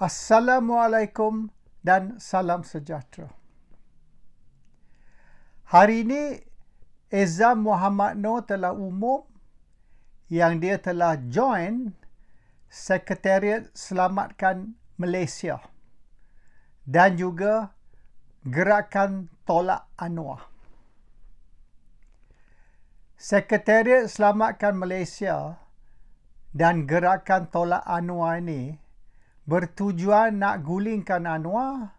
Assalamualaikum dan salam sejahtera. Hari ini, Ezam Muhammad Noor telah umum yang dia telah join Sekretariat Selamatkan Malaysia dan juga Gerakan Tolak Anwar. Sekretariat Selamatkan Malaysia dan Gerakan Tolak Anwar ini bertujuan nak gulingkan Anwar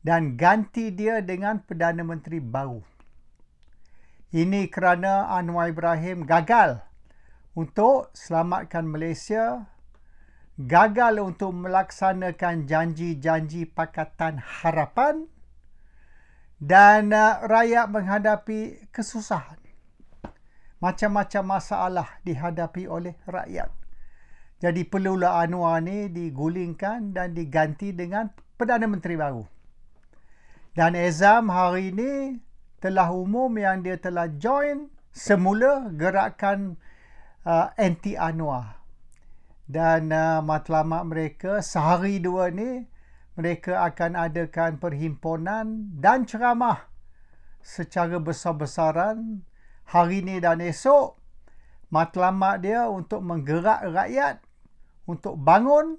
dan ganti dia dengan Perdana Menteri baru. Ini kerana Anwar Ibrahim gagal untuk selamatkan Malaysia, gagal untuk melaksanakan janji-janji Pakatan Harapan dan uh, rakyat menghadapi kesusahan. Macam-macam masalah dihadapi oleh rakyat. Jadi perlulah Anwar ni digulingkan dan diganti dengan Perdana Menteri baru. Dan Ezam hari ini telah umum yang dia telah join semula gerakan uh, anti Anwar. Dan uh, matlamat mereka sehari dua ni mereka akan adakan perhimpunan dan ceramah secara besar-besaran hari ini dan esok matlamat dia untuk menggerak rakyat untuk bangun,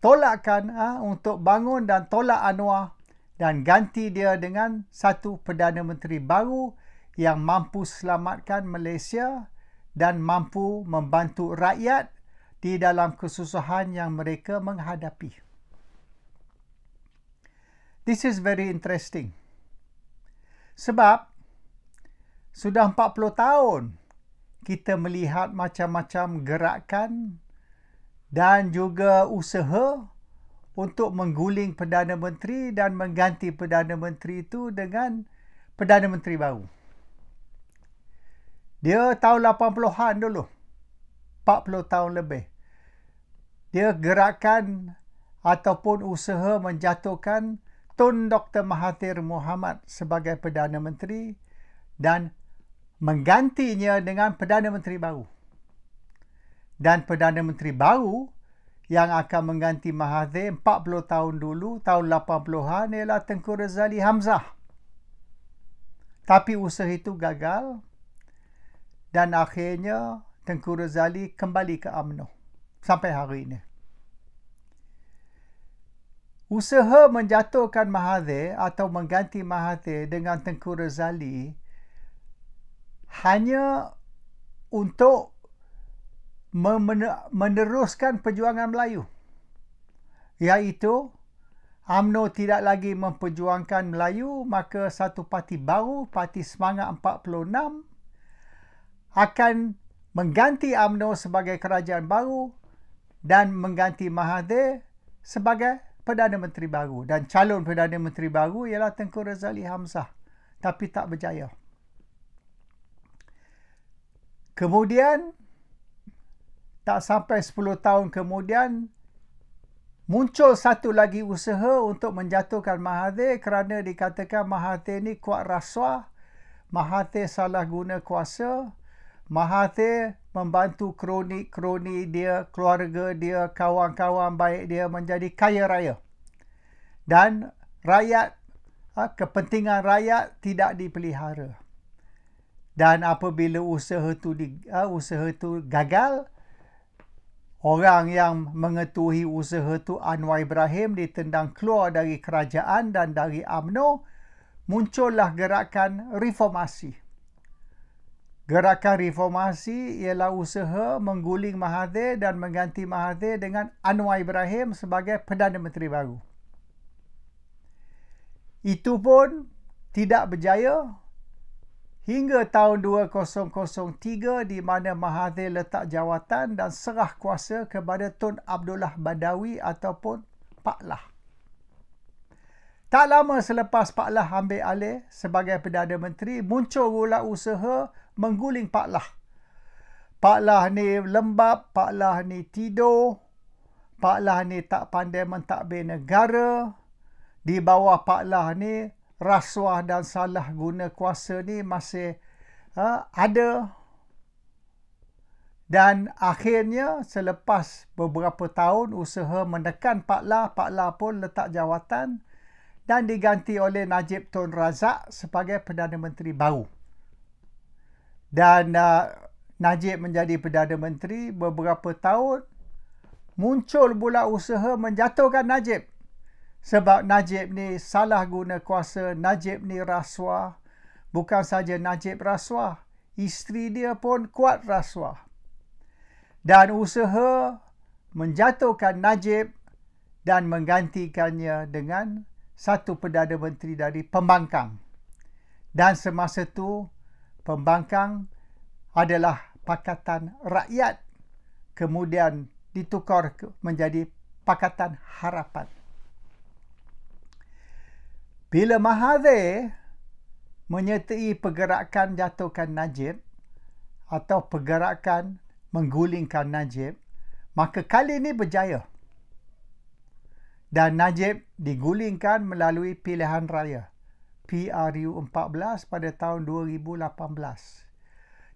tolakkan ha, untuk bangun dan tolak Anwar dan ganti dia dengan satu Perdana Menteri baru yang mampu selamatkan Malaysia dan mampu membantu rakyat di dalam kesusahan yang mereka menghadapi. This is very interesting. Sebab sudah 40 tahun kita melihat macam-macam gerakan dan juga usaha untuk mengguling Perdana Menteri dan mengganti Perdana Menteri itu dengan Perdana Menteri baru. Dia tahun 80-an dulu. 40 tahun lebih. Dia gerakan ataupun usaha menjatuhkan Tun Dr. Mahathir Mohamad sebagai Perdana Menteri dan menggantinya dengan Perdana Menteri baru dan Perdana Menteri baru yang akan mengganti Mahathir 40 tahun dulu, tahun 80-an ialah Tengku Razali Hamzah. Tapi usaha itu gagal dan akhirnya Tengku Razali kembali ke UMNO sampai hari ini. Usaha menjatuhkan Mahathir atau mengganti Mahathir dengan Tengku Razali hanya untuk meneruskan perjuangan Melayu. Iaitu AMNO tidak lagi memperjuangkan Melayu, maka satu parti baru, Parti Semangat 46 akan mengganti AMNO sebagai kerajaan baru dan mengganti Mahathir sebagai Perdana Menteri baru. Dan calon Perdana Menteri baru ialah Tengku Razali Hamzah. Tapi tak berjaya. Kemudian tak sampai 10 tahun kemudian muncul satu lagi usaha untuk menjatuhkan Mahathir kerana dikatakan Mahathir ini kuat rasuah, Mahathir salah guna kuasa, Mahathir membantu kroni-kroni dia, keluarga dia, kawan-kawan baik dia menjadi kaya raya. Dan rakyat, ha, kepentingan rakyat tidak dipelihara. Dan apabila usaha itu, ha, usaha itu gagal, Orang yang mengetuhi usaha Tu Anwar Ibrahim ditendang keluar dari kerajaan dan dari AMNO, muncullah gerakan reformasi. Gerakan reformasi ialah usaha mengguling Mahathir dan mengganti Mahathir dengan Anwar Ibrahim sebagai Perdana Menteri baru. Itu pun tidak berjaya hingga tahun 2003 di mana Mahathir letak jawatan dan serah kuasa kepada Tun Abdullah Badawi ataupun Pak Lah. Tak lama selepas Pak Lah ambil alih sebagai Perdana Menteri, muncul pula usaha mengguling Pak Lah. Pak Lah ni lembab, Pak Lah ni tidur, Pak Lah ni tak pandai mentadbir negara. Di bawah Pak Lah ni, rasuah dan salah guna kuasa ni masih uh, ada dan akhirnya selepas beberapa tahun usaha menekan Pak La, Pak La pun letak jawatan dan diganti oleh Najib Tun Razak sebagai Perdana Menteri baru. Dan uh, Najib menjadi Perdana Menteri beberapa tahun muncul pula usaha menjatuhkan Najib sebab Najib ni salah guna kuasa, Najib ni rasuah. Bukan saja Najib rasuah, isteri dia pun kuat rasuah. Dan usaha menjatuhkan Najib dan menggantikannya dengan satu Perdana Menteri dari pembangkang. Dan semasa itu pembangkang adalah Pakatan Rakyat. Kemudian ditukar menjadi Pakatan Harapan. Bila Mahathir menyertai pergerakan jatuhkan Najib atau pergerakan menggulingkan Najib, maka kali ini berjaya. Dan Najib digulingkan melalui pilihan raya PRU14 pada tahun 2018.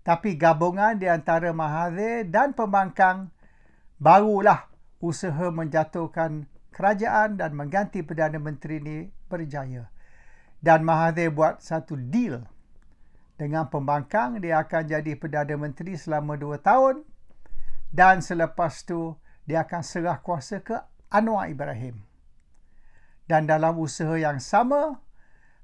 Tapi gabungan di antara Mahathir dan pembangkang barulah usaha menjatuhkan kerajaan dan mengganti Perdana Menteri ini berjaya. Dan Mahathir buat satu deal dengan pembangkang. Dia akan jadi Perdana Menteri selama dua tahun. Dan selepas tu dia akan serah kuasa ke Anwar Ibrahim. Dan dalam usaha yang sama,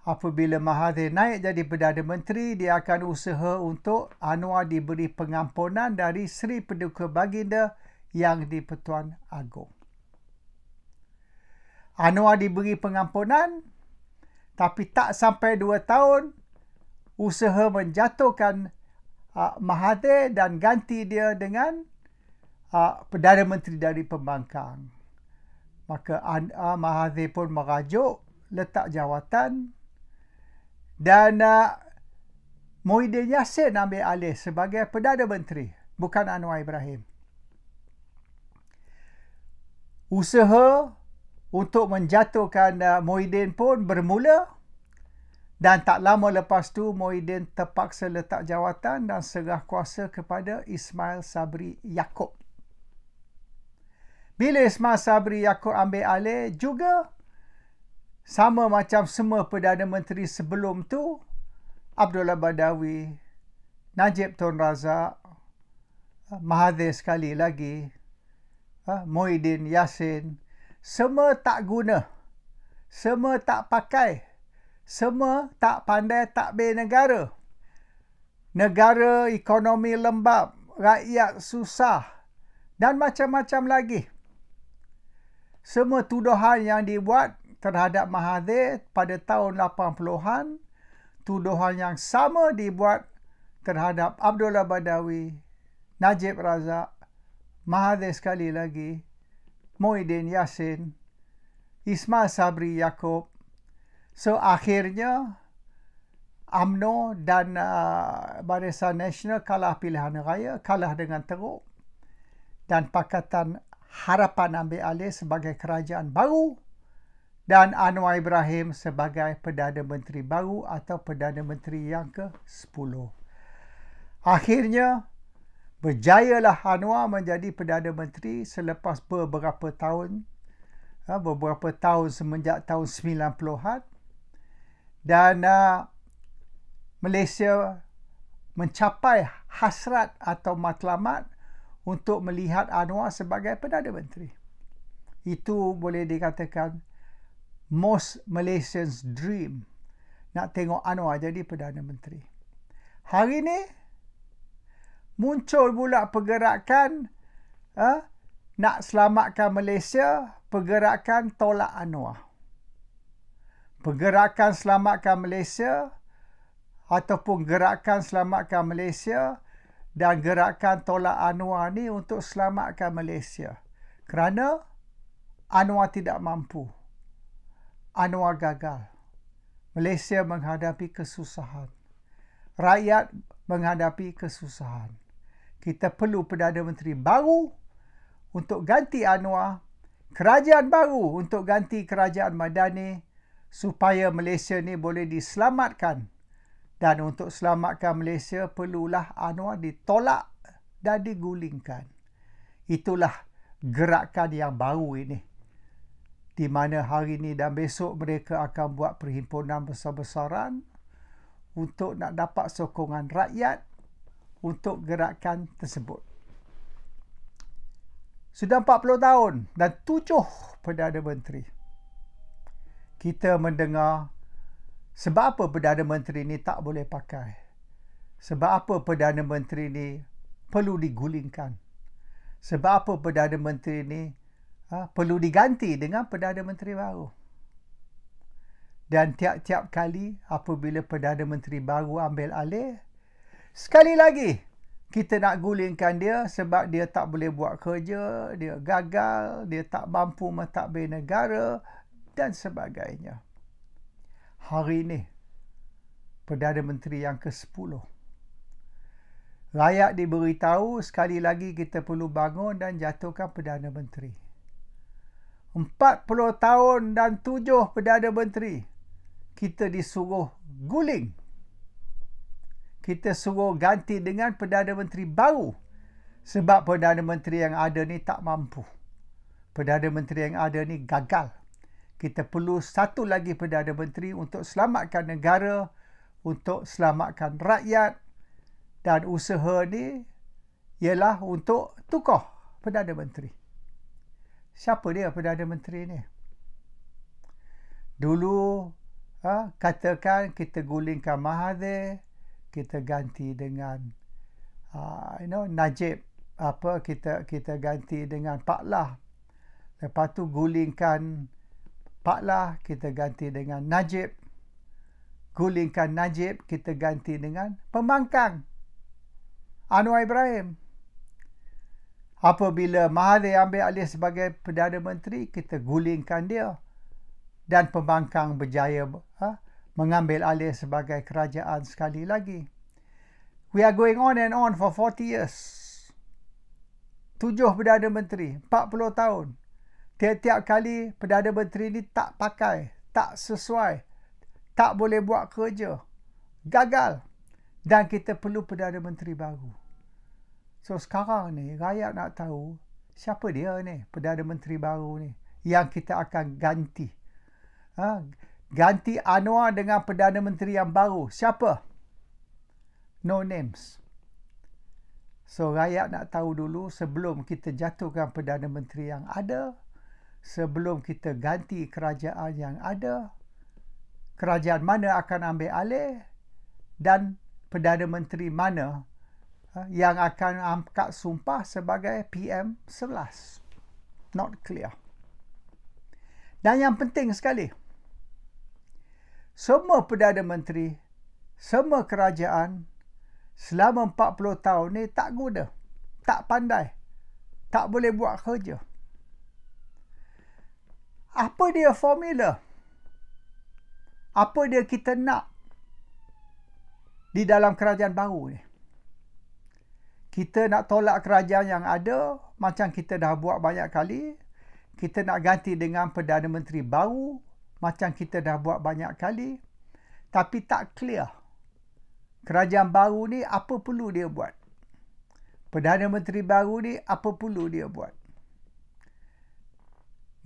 apabila Mahathir naik jadi Perdana Menteri, dia akan usaha untuk Anwar diberi pengampunan dari Sri Paduka Baginda yang di Pertuan Agong. Anwar diberi pengampunan tapi tak sampai dua tahun usaha menjatuhkan uh, Mahathir dan ganti dia dengan uh, Perdana Menteri dari Pembangkang. Maka uh, Mahathir pun merajuk letak jawatan dan uh, Muhyiddin Yassin ambil alih sebagai Perdana Menteri bukan Anwar Ibrahim. Usaha untuk menjatuhkan uh, Muhyiddin pun bermula dan tak lama lepas tu Muhyiddin terpaksa letak jawatan dan serah kuasa kepada Ismail Sabri Yaakob. Bila Ismail Sabri Yaakob ambil alih juga sama macam semua Perdana Menteri sebelum tu Abdullah Badawi, Najib Tun Razak, uh, Mahathir sekali lagi, Muhyiddin Yassin, semua tak guna. Semua tak pakai. Semua tak pandai takbir negara. Negara ekonomi lembab, rakyat susah dan macam-macam lagi. Semua tuduhan yang dibuat terhadap Mahathir pada tahun 80-an, tuduhan yang sama dibuat terhadap Abdullah Badawi, Najib Razak, Mahathir sekali lagi Moedin Yasin, Isma Sabri Yaakob. So akhirnya AMNO dan uh, Barisan Nasional kalah pilihan raya, kalah dengan teruk. Dan Pakatan Harapan ambil alih sebagai kerajaan baru dan Anwar Ibrahim sebagai Perdana Menteri baru atau Perdana Menteri yang ke-10. Akhirnya Berjayalah Hanwa menjadi Perdana Menteri selepas beberapa tahun ha, beberapa tahun semenjak tahun 90-an dan ha, Malaysia mencapai hasrat atau matlamat untuk melihat Anwar sebagai Perdana Menteri. Itu boleh dikatakan most Malaysians dream nak tengok Anwar jadi Perdana Menteri. Hari ini muncul pula pergerakan eh, nak selamatkan Malaysia, pergerakan tolak Anwar. Pergerakan selamatkan Malaysia ataupun gerakan selamatkan Malaysia dan gerakan tolak Anwar ni untuk selamatkan Malaysia. Kerana Anwar tidak mampu. Anwar gagal. Malaysia menghadapi kesusahan. Rakyat menghadapi kesusahan kita perlu Perdana Menteri baru untuk ganti Anwar, kerajaan baru untuk ganti kerajaan Madani supaya Malaysia ni boleh diselamatkan. Dan untuk selamatkan Malaysia, perlulah Anwar ditolak dan digulingkan. Itulah gerakan yang baru ini. Di mana hari ini dan besok mereka akan buat perhimpunan besar-besaran untuk nak dapat sokongan rakyat untuk gerakan tersebut. Sudah 40 tahun dan tujuh Perdana Menteri. Kita mendengar sebab apa Perdana Menteri ini tak boleh pakai. Sebab apa Perdana Menteri ini perlu digulingkan. Sebab apa Perdana Menteri ini ha, perlu diganti dengan Perdana Menteri baru. Dan tiap-tiap kali apabila Perdana Menteri baru ambil alih, Sekali lagi, kita nak gulingkan dia sebab dia tak boleh buat kerja, dia gagal, dia tak mampu mentadbir negara dan sebagainya. Hari ini, Perdana Menteri yang ke-10. Rakyat diberitahu sekali lagi kita perlu bangun dan jatuhkan Perdana Menteri. 40 tahun dan 7 Perdana Menteri kita disuruh guling kita suruh ganti dengan Perdana Menteri baru. Sebab Perdana Menteri yang ada ni tak mampu. Perdana Menteri yang ada ni gagal. Kita perlu satu lagi Perdana Menteri untuk selamatkan negara, untuk selamatkan rakyat dan usaha ni ialah untuk tukar Perdana Menteri. Siapa dia Perdana Menteri ni? Dulu ha, katakan kita gulingkan Mahathir, kita ganti dengan uh, you know Najib apa kita kita ganti dengan Pak Lah lepas tu gulingkan Pak Lah kita ganti dengan Najib gulingkan Najib kita ganti dengan pembangkang Anwar Ibrahim apabila Mahathir ambil alih sebagai Perdana Menteri kita gulingkan dia dan pembangkang berjaya ha? mengambil alih sebagai kerajaan sekali lagi. We are going on and on for 40 years. Tujuh Perdana Menteri, 40 tahun. Tiap-tiap kali Perdana Menteri ni tak pakai, tak sesuai, tak boleh buat kerja. Gagal. Dan kita perlu Perdana Menteri baru. So sekarang ni rakyat nak tahu siapa dia ni Perdana Menteri baru ni yang kita akan ganti. Ha? ganti Anwar dengan Perdana Menteri yang baru. Siapa? No names. So rakyat nak tahu dulu sebelum kita jatuhkan Perdana Menteri yang ada, sebelum kita ganti kerajaan yang ada, kerajaan mana akan ambil alih dan Perdana Menteri mana ha, yang akan angkat sumpah sebagai PM 11. Not clear. Dan yang penting sekali, semua Perdana Menteri, semua kerajaan selama 40 tahun ni tak guna, tak pandai, tak boleh buat kerja. Apa dia formula? Apa dia kita nak di dalam kerajaan baru ni? Kita nak tolak kerajaan yang ada macam kita dah buat banyak kali. Kita nak ganti dengan Perdana Menteri baru macam kita dah buat banyak kali tapi tak clear kerajaan baru ni apa perlu dia buat perdana menteri baru ni apa perlu dia buat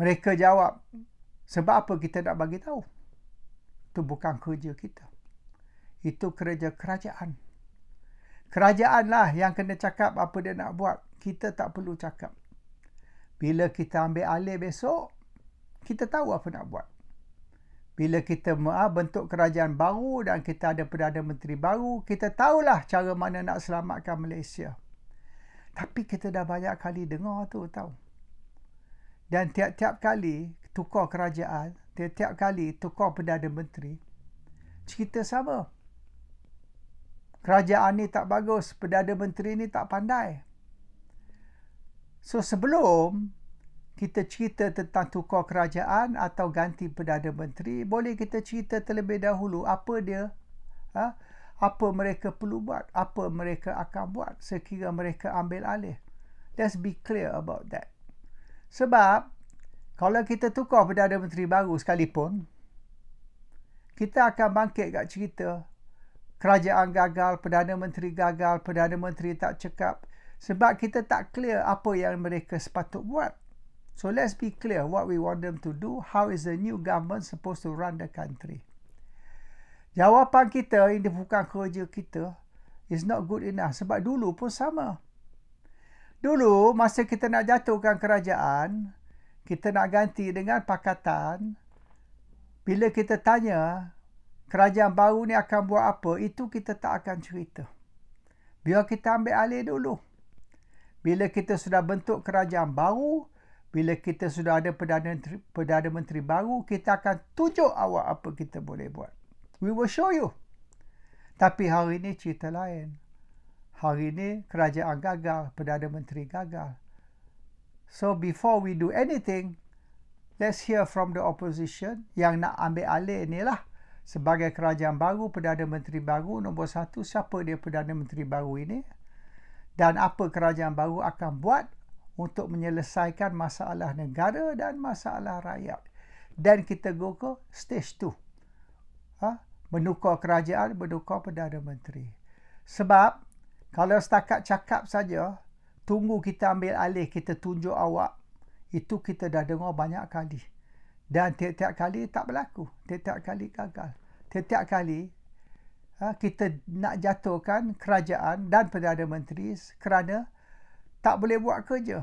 mereka jawab sebab apa kita nak bagi tahu itu bukan kerja kita itu kerja kerajaan kerajaan lah yang kena cakap apa dia nak buat kita tak perlu cakap bila kita ambil alih besok kita tahu apa nak buat bila kita ah, bentuk kerajaan baru dan kita ada Perdana Menteri baru, kita tahulah cara mana nak selamatkan Malaysia. Tapi kita dah banyak kali dengar tu tahu. Dan tiap-tiap kali tukar kerajaan, tiap-tiap kali tukar Perdana Menteri, cerita sama. Kerajaan ni tak bagus, Perdana Menteri ni tak pandai. So sebelum kita cerita tentang tukar kerajaan atau ganti Perdana Menteri, boleh kita cerita terlebih dahulu apa dia, ha? apa mereka perlu buat, apa mereka akan buat sekiranya mereka ambil alih. Let's be clear about that. Sebab, kalau kita tukar Perdana Menteri baru sekalipun, kita akan bangkit kat cerita kerajaan gagal, Perdana Menteri gagal, Perdana Menteri tak cekap sebab kita tak clear apa yang mereka sepatut buat. So let's be clear what we want them to do. How is the new government supposed to run the country? Jawapan kita yang bukan kerja kita is not good enough. Sebab dulu pun sama. Dulu masa kita nak jatuhkan kerajaan, kita nak ganti dengan pakatan. Bila kita tanya kerajaan baru ni akan buat apa, itu kita tak akan cerita. Biar kita ambil alih dulu. Bila kita sudah bentuk kerajaan baru, bila kita sudah ada Perdana Perdana Menteri baru, kita akan tunjuk awak apa kita boleh buat. We will show you. Tapi hari ini cerita lain. Hari ini kerajaan gagal, Perdana Menteri gagal. So before we do anything, let's hear from the opposition yang nak ambil alih lah Sebagai kerajaan baru, Perdana Menteri baru, nombor satu, siapa dia Perdana Menteri baru ini? Dan apa kerajaan baru akan buat untuk menyelesaikan masalah negara dan masalah rakyat. Dan kita go ke stage 2. Ha? Menukar kerajaan, menukar Perdana Menteri. Sebab kalau setakat cakap saja, tunggu kita ambil alih, kita tunjuk awak. Itu kita dah dengar banyak kali. Dan tiap-tiap kali tak berlaku. Tiap-tiap kali gagal. Tiap-tiap kali ha, kita nak jatuhkan kerajaan dan Perdana Menteri kerana tak boleh buat kerja.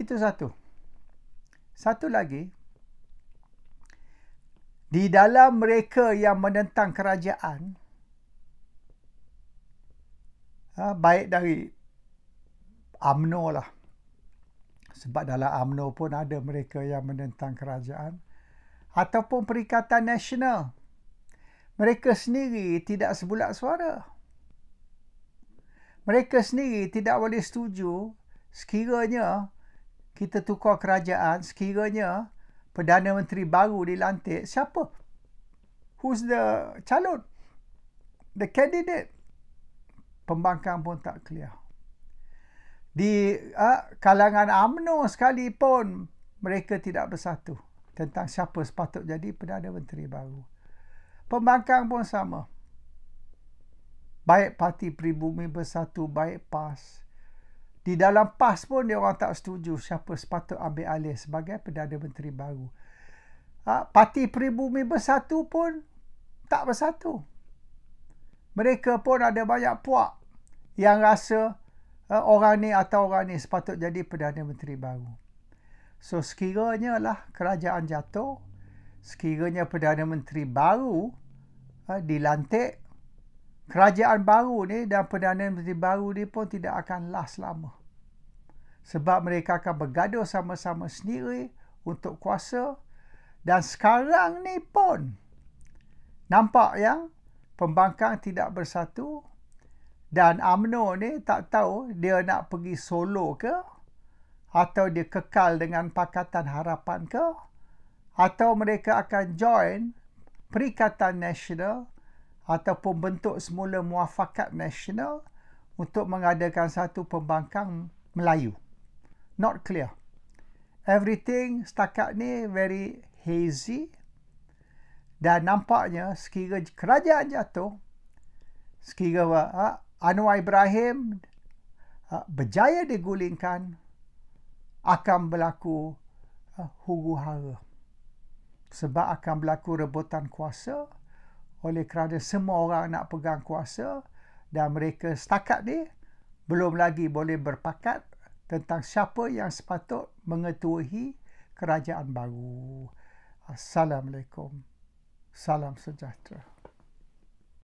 Itu satu. Satu lagi, di dalam mereka yang menentang kerajaan, ha, baik dari UMNO lah. Sebab dalam UMNO pun ada mereka yang menentang kerajaan. Ataupun Perikatan Nasional. Mereka sendiri tidak sebulat suara. Mereka mereka sendiri tidak boleh setuju sekiranya kita tukar kerajaan, sekiranya Perdana Menteri baru dilantik, siapa? Who's the calon? The candidate? Pembangkang pun tak clear. Di uh, kalangan UMNO sekalipun, mereka tidak bersatu tentang siapa sepatut jadi Perdana Menteri baru. Pembangkang pun sama baik parti pribumi bersatu baik PAS di dalam PAS pun dia orang tak setuju siapa sepatut ambil alih sebagai Perdana Menteri baru ha, parti pribumi bersatu pun tak bersatu mereka pun ada banyak puak yang rasa ha, orang ni atau orang ni sepatut jadi Perdana Menteri baru so sekiranya lah kerajaan jatuh sekiranya Perdana Menteri baru ha, dilantik kerajaan baru ni dan Perdana Menteri baru ni pun tidak akan last lama. Sebab mereka akan bergaduh sama-sama sendiri untuk kuasa dan sekarang ni pun nampak yang pembangkang tidak bersatu dan AMNO ni tak tahu dia nak pergi solo ke atau dia kekal dengan Pakatan Harapan ke atau mereka akan join Perikatan Nasional ataupun bentuk semula muafakat nasional untuk mengadakan satu pembangkang Melayu. Not clear. Everything setakat ni very hazy dan nampaknya sekira kerajaan jatuh, sekira ah, Anwar Ibrahim ah, berjaya digulingkan, akan berlaku ah, huru-hara. Sebab akan berlaku rebutan kuasa, oleh kerana semua orang nak pegang kuasa dan mereka setakat ni belum lagi boleh berpakat tentang siapa yang sepatut mengetuhi kerajaan baru. Assalamualaikum. Salam sejahtera.